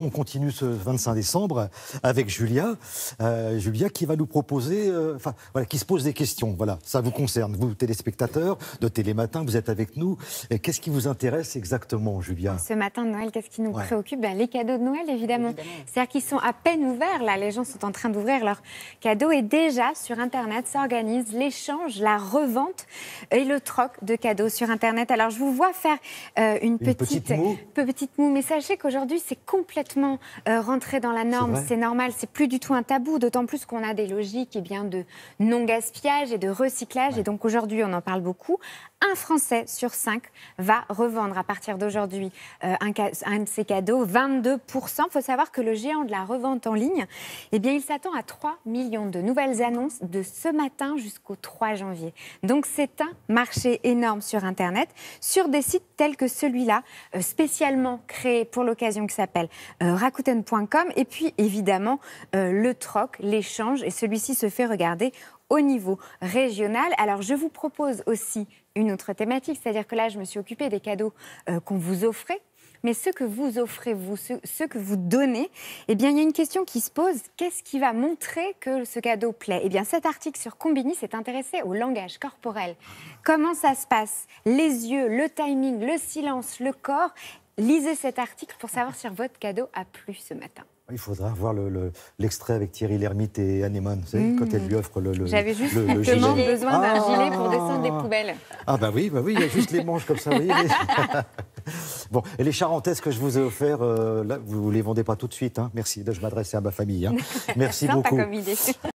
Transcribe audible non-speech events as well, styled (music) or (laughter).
On continue ce 25 décembre avec Julia, euh, Julia qui va nous proposer, euh, enfin voilà, qui se pose des questions. Voilà, ça vous concerne, vous téléspectateurs de Télématin, vous êtes avec nous. Qu'est-ce qui vous intéresse exactement, Julia Ce matin de Noël, qu'est-ce qui nous préoccupe ben, Les cadeaux de Noël, évidemment. C'est-à-dire qu'ils sont à peine ouverts là, les gens sont en train d'ouvrir leurs cadeaux et déjà sur Internet s'organise l'échange, la revente et le troc de cadeaux sur Internet. Alors je vous vois faire euh, une, petite, petite petite moue, mais sachez qu'aujourd'hui c'est complètement complètement euh, rentré dans la norme. C'est normal, c'est plus du tout un tabou, d'autant plus qu'on a des logiques eh bien, de non-gaspillage et de recyclage. Et donc aujourd'hui, on en parle beaucoup. Un Français sur cinq va revendre à partir d'aujourd'hui euh, un, un, de ses cadeaux, 22%. Il faut savoir que le géant de la revente en ligne, eh bien, il s'attend à 3 millions de nouvelles annonces de ce matin jusqu'au 3 janvier. Donc c'est un marché énorme sur Internet, sur des sites tels que celui-là, euh, spécialement créé pour l'occasion qui s'appelle euh, Rakuten.com. Et puis évidemment, euh, le troc, l'échange, et celui-ci se fait regarder au niveau régional. Alors je vous propose aussi une autre thématique, c'est-à-dire que là, je me suis occupée des cadeaux euh, qu'on vous offrait. Mais ce que vous offrez, vous, ce, que vous donnez, eh bien, il y a une question qui se pose. Qu'est-ce qui va montrer que ce cadeau plaît Eh bien, cet article sur Combini s'est intéressé au langage corporel. Comment ça se passe Les yeux, le timing, le silence, le corps. Lisez cet article pour savoir si votre cadeau a plu ce matin. Il faudra voir l'extrait le, avec Thierry Lhermitte et Anneman, quand elle lui mmh. offre le, le J'avais juste besoin d'un ah. gilet pour descendre des poubelles. Ah bah oui, bah oui, il y a juste les manches comme ça, (laughs) bon, et les charentaises que je vous ai offertes, euh, vous ne les vendez pas tout de suite, hein. merci. de je m'adresse à ma famille. Hein. (laughs) Merci beaucoup. Comme